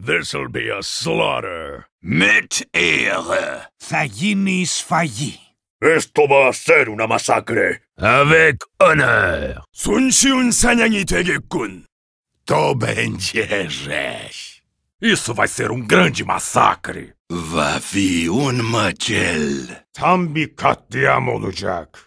This'll be a slaughter. Mit Ehre. Tha γίνει σφαγή. Esto va a ser una masacre. Avec honor. 손쉬운 사냥이 되겠군. To będzie rzeź. Isso vai ser um grande massacre. Va fi un machel. Tam bir katliam